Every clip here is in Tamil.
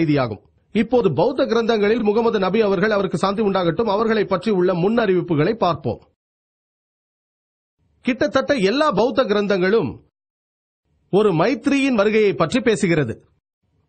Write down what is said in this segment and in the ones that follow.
செய்தியாகும் இப்போது பௌத்த கிரந்தங்களில் முகமது நபி அவர்கள் அவருக்கு சாந்தி உண்டாகட்டும் அவர்களை பற்றி உள்ள முன் அறிவிப்புகளை பார்ப்போம் கிட்டத்தட்ட எல்லா பௌத்த கிரந்தங்களும் ஒரு மைத்ரியின் வருகையை பற்றி பேசுகிறது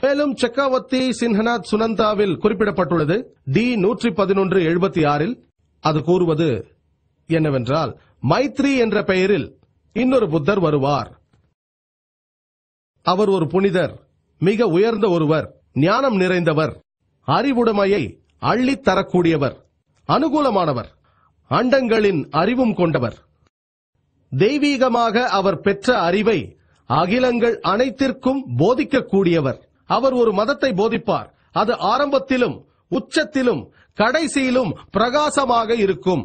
மேலும் செக்காவத்தி சின்ஹனாத் சுனந்தாவில் குறிப்பிடப்பட்டுள்ளது டி நூற்றி பதினொன்று எழுபத்தி ஆறில் அது கூறுவது என்னவென்றால் மைத்ரி என்ற பெயரில் இன்னொரு புத்தர் வருவார் அவர் ஒரு புனிதர் மிக உயர்ந்த ஒருவர் ஞானம் நிறைந்தவர் அறிவுடைமையை அள்ளித்தரக்கூடியவர் அனுகூலமானவர் அண்டங்களின் அறிவும் கொண்டவர் தெய்வீகமாக அவர் பெற்ற அறிவை அகிலங்கள் அனைத்திற்கும் போதிக்கக்கூடியவர் அவர் ஒரு மதத்தை போதிப்பார் அது ஆரம்பத்திலும் உச்சத்திலும் கடைசியிலும் பிரகாசமாக இருக்கும்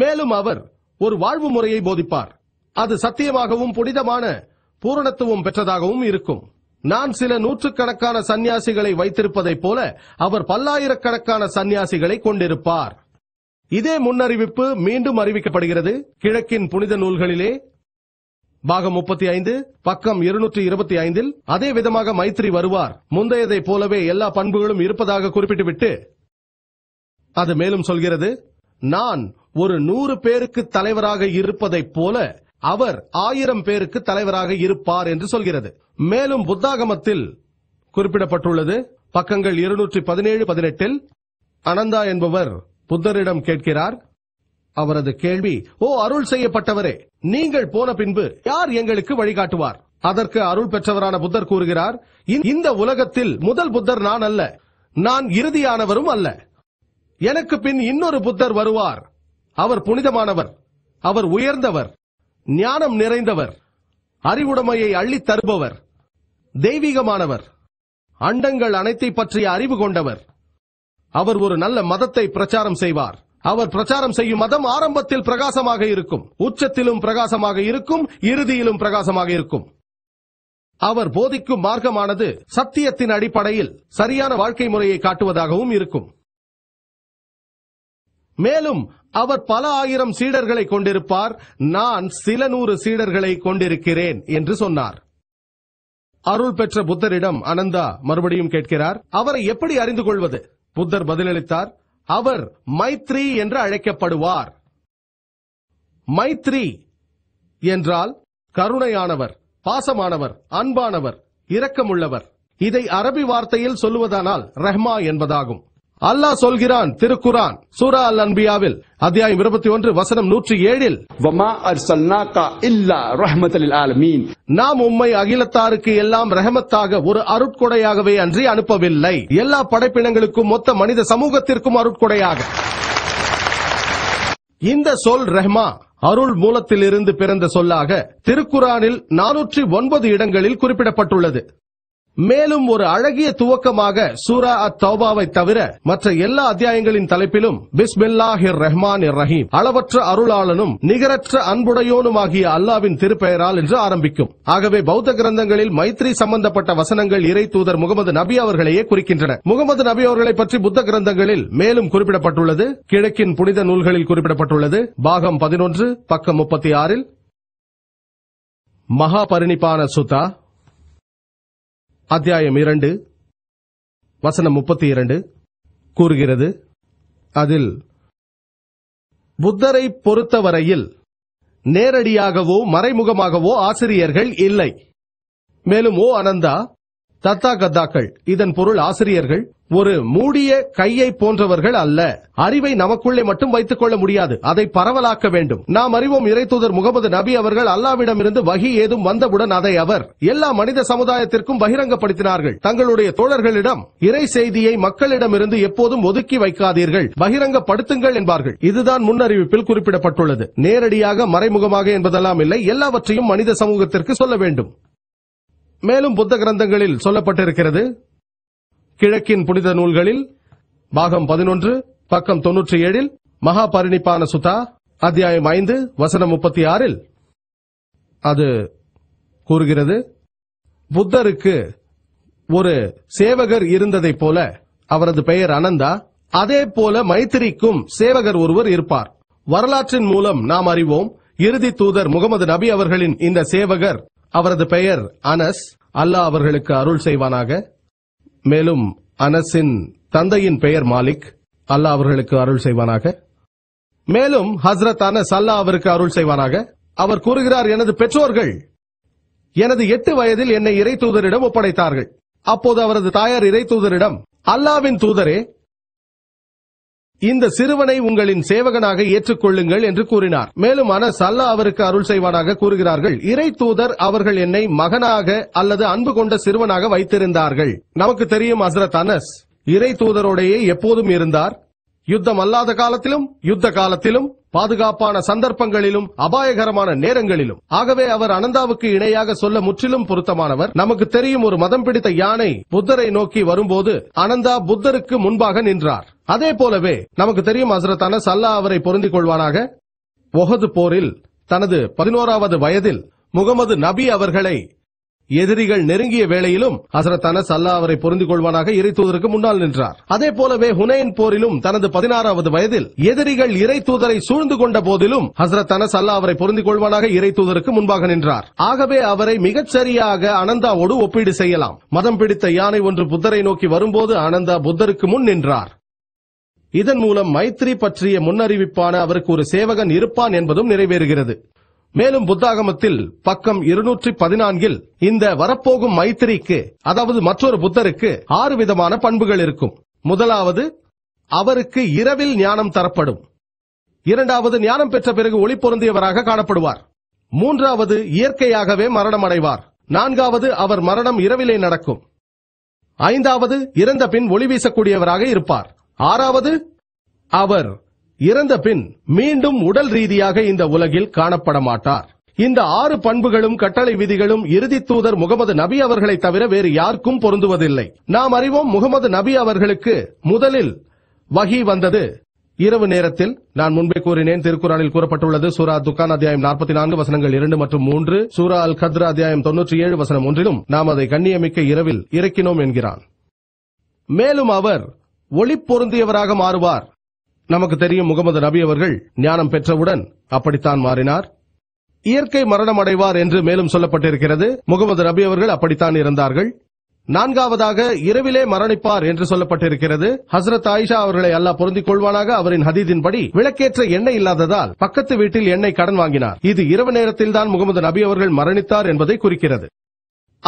மேலும் அவர் ஒரு வாழ்வு முறையை போதிப்பார் அது சத்தியமாகவும் புனிதமான பூரணத்துவம் பெற்றதாகவும் இருக்கும் நான் சில நூற்றுக்கணக்கான சன்னியாசிகளை வைத்திருப்பதைப் போல அவர் பல்லாயிரக்கணக்கான சன்னியாசிகளை கொண்டிருப்பார் இதே முன்னறிவிப்பு மீண்டும் அறிவிக்கப்படுகிறது கிழக்கின் புனித நூல்களிலே பாகம் முப்பத்தி ஐந்து பக்கம் இருநூற்றி இருபத்தி ஐந்தில் அதே விதமாக மைத்ரி வருவார் முந்தையதைப் போலவே எல்லா பண்புகளும் இருப்பதாக குறிப்பிட்டுவிட்டு அது மேலும் சொல்கிறது நான் ஒரு நூறு பேருக்கு தலைவராக இருப்பதைப் போல அவர் ஆயிரம் பேருக்கு தலைவராக இருப்பார் என்று சொல்கிறது மேலும் புத்தாகமத்தில் குறிப்பிடப்பட்டுள்ளது பக்கங்கள் இருநூற்றி பதினேழு பதினெட்டில் அனந்தா என்பவர் புத்தரிடம் கேட்கிறார் அவரது கேள்வி ஓ அருள் செய்யப்பட்டவரே நீங்கள் போன பின்பு யார் எங்களுக்கு வழிகாட்டுவார் அதற்கு அருள் பெற்றவரான புத்தர் கூறுகிறார் இந்த உலகத்தில் முதல் புத்தர் நான் அல்ல நான் இறுதியானவரும் அல்ல எனக்கு பின் இன்னொரு புத்தர் வருவார் அவர் புனிதமானவர் அவர் உயர்ந்தவர் ஞானம் நிறைந்தவர் அறிவுடைமையை அள்ளித் தருபவர் தெய்வீகமானவர் அண்டங்கள் அனைத்தை பற்றிய அறிவு கொண்டவர் அவர் ஒரு நல்ல மதத்தை பிரச்சாரம் செய்வார் அவர் பிரச்சாரம் செய்யும் மதம் ஆரம்பத்தில் பிரகாசமாக இருக்கும் உச்சத்திலும் பிரகாசமாக இருக்கும் இறுதியிலும் பிரகாசமாக இருக்கும் அவர் போதிக்கும் மார்க்கமானது சத்தியத்தின் அடிப்படையில் சரியான வாழ்க்கை முறையை காட்டுவதாகவும் இருக்கும் மேலும் அவர் பல ஆயிரம் சீடர்களை கொண்டிருப்பார் நான் சில நூறு சீடர்களை கொண்டிருக்கிறேன் என்று சொன்னார் அருள் பெற்ற புத்தரிடம் அனந்தா மறுபடியும் கேட்கிறார் அவரை எப்படி அறிந்து கொள்வது புத்தர் பதிலளித்தார் அவர் மைத்ரி என்று அழைக்கப்படுவார் மைத்ரி என்றால் கருணையானவர் பாசமானவர் அன்பானவர் இரக்கமுள்ளவர் இதை அரபி வார்த்தையில் சொல்லுவதானால் ரஹ்மா என்பதாகும் அல்லாஹ் சொல்கிறான் திருக்குரான் சூரா அல் அன்பியாவில் அத்தியாயம் இருபத்தி ஒன்று வசனம் நூற்றி ஏழில் நாம் உம்மை அகிலத்தாருக்கு எல்லாம் ரஹமத்தாக ஒரு அருட்கொடையாகவே அன்றி அனுப்பவில்லை எல்லா படைப்பினங்களுக்கும் மொத்த மனித சமூகத்திற்கும் அருட்கொடையாக இந்த சொல் ரஹ்மா அருள் மூலத்திலிருந்து பிறந்த சொல்லாக திருக்குறானில் நானூற்றி ஒன்பது இடங்களில் குறிப்பிடப்பட்டுள்ளது மேலும் ஒரு அழகிய துவக்கமாக சூரா அத் தௌபாவை தவிர மற்ற எல்லா அத்தியாயங்களின் தலைப்பிலும் பிஸ்மில்லாஹிர் ரஹ்மான் இர் ரஹீம் அளவற்ற அருளாளனும் நிகரற்ற அன்புடையோனுமாகிய அல்லாவின் திருப்பெயரால் என்று ஆரம்பிக்கும் ஆகவே பௌத்த கிரந்தங்களில் மைத்ரி சம்பந்தப்பட்ட வசனங்கள் இறை தூதர் முகமது நபி அவர்களையே குறிக்கின்றன முகமது நபி அவர்களை பற்றி புத்த கிரந்தங்களில் மேலும் குறிப்பிடப்பட்டுள்ளது கிழக்கின் புனித நூல்களில் குறிப்பிடப்பட்டுள்ளது பாகம் பதினொன்று பக்கம் முப்பத்தி ஆறில் மகா பரிணிப்பான சுதா அத்தியாயம் இரண்டு வசனம் முப்பத்தி இரண்டு கூறுகிறது அதில் புத்தரை பொறுத்தவரையில் நேரடியாகவோ மறைமுகமாகவோ ஆசிரியர்கள் இல்லை மேலும் ஓ அனந்தா தத்தா கத்தாக்கள் இதன் பொருள் ஆசிரியர்கள் ஒரு மூடிய கையை போன்றவர்கள் அல்ல அறிவை நமக்குள்ளே மட்டும் வைத்துக் கொள்ள முடியாது அதை பரவலாக்க வேண்டும் நாம் அறிவோம் இறைத்தூதர் முகமது நபி அவர்கள் அல்லாவிடமிருந்து வகி ஏதும் வந்தவுடன் அதை அவர் எல்லா மனித சமுதாயத்திற்கும் பகிரங்கப்படுத்தினார்கள் தங்களுடைய தோழர்களிடம் இறை செய்தியை மக்களிடமிருந்து எப்போதும் ஒதுக்கி வைக்காதீர்கள் பகிரங்கப்படுத்துங்கள் என்பார்கள் இதுதான் முன்னறிவிப்பில் குறிப்பிடப்பட்டுள்ளது நேரடியாக மறைமுகமாக என்பதெல்லாம் இல்லை எல்லாவற்றையும் மனித சமூகத்திற்கு சொல்ல வேண்டும் மேலும் புத்த கிரந்தங்களில் சொல்லப்பட்டிருக்கிறது கிழக்கின் புனித நூல்களில் பாகம் பதினொன்று பக்கம் தொன்னூற்றி ஏழில் மகா பரிணிப்பான சுதா அத்தியாயம் ஐந்து வசனம் முப்பத்தி ஆறில் அது கூறுகிறது புத்தருக்கு ஒரு சேவகர் இருந்ததை போல அவரது பெயர் அனந்தா அதே போல மைத்திரிக்கும் சேவகர் ஒருவர் இருப்பார் வரலாற்றின் மூலம் நாம் அறிவோம் இறுதி தூதர் முகமது நபி அவர்களின் இந்த சேவகர் அவரது பெயர் அனஸ் அல்லாஹ் அவர்களுக்கு அருள் செய்வானாக மேலும் அனஸின் தந்தையின் பெயர் மாலிக் அல்லாஹ் அவர்களுக்கு அருள் செய்வானாக மேலும் ஹஸ்ரத் அனஸ் அல்லாஹ் அவருக்கு அருள் செய்வானாக அவர் கூறுகிறார் எனது பெற்றோர்கள் எனது எட்டு வயதில் என்னை இறை தூதரிடம் ஒப்படைத்தார்கள் அப்போது அவரது தாயார் இறை தூதரிடம் அல்லாவின் தூதரே இந்த சிறுவனை உங்களின் சேவகனாக ஏற்றுக்கொள்ளுங்கள் என்று கூறினார் மேலும் அனஸ் அல்லா அவருக்கு அருள் செய்வானாக கூறுகிறார்கள் இறை தூதர் அவர்கள் என்னை மகனாக அல்லது அன்பு கொண்ட சிறுவனாக வைத்திருந்தார்கள் நமக்கு தெரியும் அசரத் அனஸ் இறை தூதரோடையே எப்போதும் இருந்தார் யுத்தம் அல்லாத காலத்திலும் யுத்த காலத்திலும் பாதுகாப்பான சந்தர்ப்பங்களிலும் அபாயகரமான நேரங்களிலும் ஆகவே அவர் அனந்தாவுக்கு இணையாக சொல்ல முற்றிலும் பொருத்தமானவர் நமக்கு தெரியும் ஒரு மதம் பிடித்த யானை புத்தரை நோக்கி வரும்போது அனந்தா புத்தருக்கு முன்பாக நின்றார் அதே போலவே நமக்கு தெரியும் அசரத்தான சல்லா அவரை பொருந்திக் கொள்வானாக ஒஹது போரில் தனது பதினோராவது வயதில் முகமது நபி அவர்களை எதிரிகள் நெருங்கிய வேளையிலும் அசரத்தான சல்லா அவரை பொருந்திக் கொள்வானாக இறை தூதருக்கு முன்னால் நின்றார் அதே போலவே ஹுனைன் போரிலும் தனது பதினாறாவது வயதில் எதிரிகள் இறை தூதரை சூழ்ந்து கொண்ட போதிலும் ஹசரத்தான சல்லா அவரை பொருந்திக் கொள்வானாக இறை தூதருக்கு முன்பாக நின்றார் ஆகவே அவரை மிகச் சரியாக அனந்தாவோடு ஒப்பீடு செய்யலாம் மதம் பிடித்த யானை ஒன்று புத்தரை நோக்கி வரும்போது அனந்தா புத்தருக்கு முன் நின்றார் இதன் மூலம் மைத்ரி பற்றிய முன்னறிவிப்பான அவருக்கு ஒரு சேவகன் இருப்பான் என்பதும் நிறைவேறுகிறது மேலும் புத்தாகமத்தில் பக்கம் இருநூற்றி பதினான்கில் இந்த வரப்போகும் மைத்திரிக்கு அதாவது மற்றொரு புத்தருக்கு ஆறு விதமான பண்புகள் இருக்கும் முதலாவது அவருக்கு இரவில் ஞானம் தரப்படும் இரண்டாவது ஞானம் பெற்ற பிறகு ஒளி பொருந்தியவராக காணப்படுவார் மூன்றாவது இயற்கையாகவே மரணம் அடைவார் நான்காவது அவர் மரணம் இரவிலே நடக்கும் ஐந்தாவது இறந்த பின் ஒளி வீசக்கூடியவராக இருப்பார் ஆறாவது அவர் இறந்த பின் மீண்டும் உடல் ரீதியாக இந்த உலகில் காணப்பட மாட்டார் இந்த ஆறு பண்புகளும் கட்டளை விதிகளும் இறுதி தூதர் முகமது நபி அவர்களை தவிர வேறு யாருக்கும் பொருந்துவதில்லை நாம் அறிவோம் முகமது நபி அவர்களுக்கு முதலில் வகி வந்தது இரவு நேரத்தில் நான் முன்பே கூறினேன் திருக்குறானில் கூறப்பட்டுள்ளது சூரா துக்கான் அத்தியாயம் நாற்பத்தி நான்கு வசனங்கள் இரண்டு மற்றும் மூன்று சூரா அல் கத்ரா அத்தியாயம் தொன்னூற்றி ஏழு வசனம் ஒன்றிலும் நாம் அதை கண்ணியமிக்க இரவில் இறக்கினோம் என்கிறான் மேலும் அவர் ஒளி பொருந்தியவராக மாறுவார் நமக்கு தெரியும் முகமது நபி அவர்கள் ஞானம் பெற்றவுடன் அப்படித்தான் மாறினார் இயற்கை மரணம் அடைவார் என்று மேலும் சொல்லப்பட்டிருக்கிறது முகமது நபி அவர்கள் அப்படித்தான் இருந்தார்கள் நான்காவதாக இரவிலே மரணிப்பார் என்று சொல்லப்பட்டிருக்கிறது ஹசரத் ஆயிஷா அவர்களை அல்லாஹ் பொருந்திக் கொள்வானாக அவரின் ஹதீதின்படி விளக்கேற்ற எண்ணெய் இல்லாததால் பக்கத்து வீட்டில் எண்ணெய் கடன் வாங்கினார் இது இரவு நேரத்தில் தான் முகமது நபி அவர்கள் மரணித்தார் என்பதை குறிக்கிறது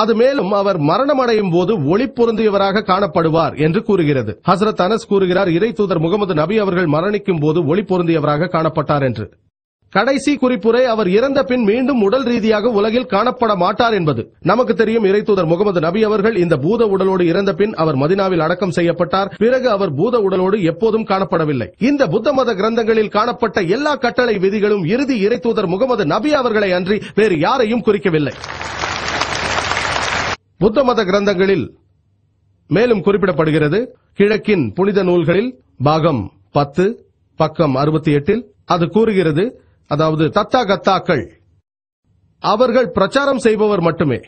அது மேலும் அவர் மரணம் அடையும் போது ஒளி பொருந்தியவராக காணப்படுவார் என்று கூறுகிறது ஹசரத் அனஸ் கூறுகிறார் இறை தூதர் முகமது நபி அவர்கள் மரணிக்கும் போது ஒளி பொருந்தியவராக காணப்பட்டார் என்று கடைசி குறிப்புரை அவர் இறந்த பின் மீண்டும் உடல் ரீதியாக உலகில் காணப்பட மாட்டார் என்பது நமக்கு தெரியும் இறைத்தூதர் முகமது நபி அவர்கள் இந்த பூத உடலோடு இறந்த பின் அவர் மதினாவில் அடக்கம் செய்யப்பட்டார் பிறகு அவர் பூத உடலோடு எப்போதும் காணப்படவில்லை இந்த புத்த மத கிரந்தங்களில் காணப்பட்ட எல்லா கட்டளை விதிகளும் இறுதி இறைத்தூதர் முகமது நபி அவர்களை அன்றி வேறு யாரையும் குறிக்கவில்லை புத்த மத கிரந்தங்களில் மேலும் குறிப்பிடப்படுகிறது கிழக்கின் புனித நூல்களில் பாகம் பத்து பக்கம் அறுபத்தி எட்டில் அது கூறுகிறது அதாவது தத்தா கத்தாக்கள் அவர்கள் பிரச்சாரம் செய்பவர் மட்டுமே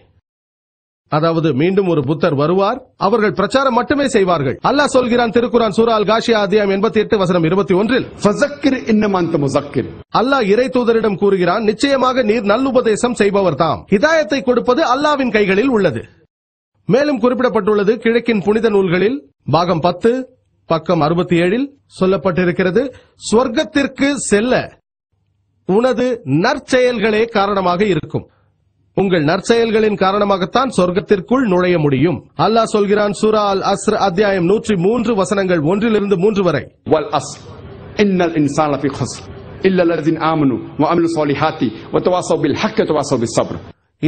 அதாவது மீண்டும் ஒரு புத்தர் வருவார் அவர்கள் பிரச்சாரம் மட்டுமே செய்வார்கள் அல்லாஹ் சொல்கிறான் சூரா சூரால் காஷியா அத்தியாயம் எண்பத்தி எட்டு வசனம் இருபத்தி ஒன்றில் அல்லாஹ் இறை தூதரிடம் கூறுகிறான் நிச்சயமாக நீர் நல்லுபதேசம் செய்பவர் தாம் ஹிதாயத்தை கொடுப்பது அல்லாவின் கைகளில் உள்ளது மேலும் குறிப்பிடப்பட்டுள்ளது கிழக்கின் புனித நூல்களில் பாகம் பத்து பக்கம் அறுபத்தி ஏழில் சொல்லப்பட்டிருக்கிறது சொர்க்கத்திற்கு செல்ல உனது நற்செயல்களே காரணமாக இருக்கும் உங்கள் நற்செயல்களின் காரணமாகத்தான் சொர்க்கத்திற்குள் நுழைய முடியும் அல்லாஹ் சொல்கிறான் சூரா அல் அஸ்ர அத்தியாயம் நூற்றி மூன்று வசனங்கள் ஒன்றிலிருந்து மூன்று வரை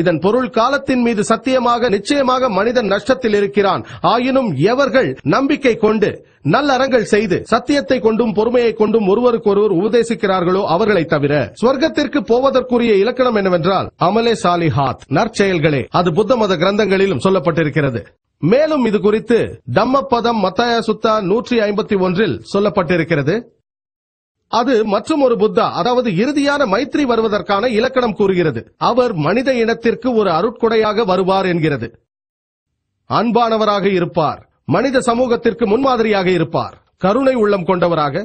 இதன் பொருள் காலத்தின் மீது சத்தியமாக நிச்சயமாக மனிதன் நஷ்டத்தில் இருக்கிறான் ஆயினும் எவர்கள் நம்பிக்கை கொண்டு நல்லறங்கள் செய்து சத்தியத்தை கொண்டும் பொறுமையை கொண்டும் ஒருவருக்கொருவர் உபதேசிக்கிறார்களோ அவர்களை தவிர ஸ்வர்க்கத்திற்கு போவதற்குரிய இலக்கணம் என்னவென்றால் அமலே சாலிஹாத் நற்செயல்களே அது புத்த மத கிரந்தங்களிலும் சொல்லப்பட்டிருக்கிறது மேலும் இது குறித்து தம்மப்பதம் மத்தாய சுத்தா நூற்றி ஐம்பத்தி ஒன்றில் சொல்லப்பட்டிருக்கிறது அது மற்றும் ஒரு புத்தா அதாவது இறுதியான மைத்ரி வருவதற்கான இலக்கணம் கூறுகிறது அவர் மனித இனத்திற்கு ஒரு அருட்கொடையாக வருவார் என்கிறது அன்பானவராக இருப்பார் மனித சமூகத்திற்கு முன்மாதிரியாக இருப்பார் கருணை உள்ளம் கொண்டவராக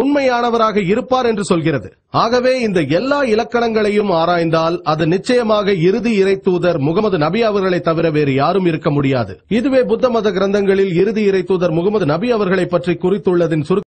உண்மையானவராக இருப்பார் என்று சொல்கிறது ஆகவே இந்த எல்லா இலக்கணங்களையும் ஆராய்ந்தால் அது நிச்சயமாக இறுதி இறை தூதர் முகமது நபி அவர்களை தவிர வேறு யாரும் இருக்க முடியாது இதுவே புத்த மத கிரந்தங்களில் இறுதி இறை தூதர் முகமது நபி அவர்களை பற்றி குறித்துள்ளதின் சுரு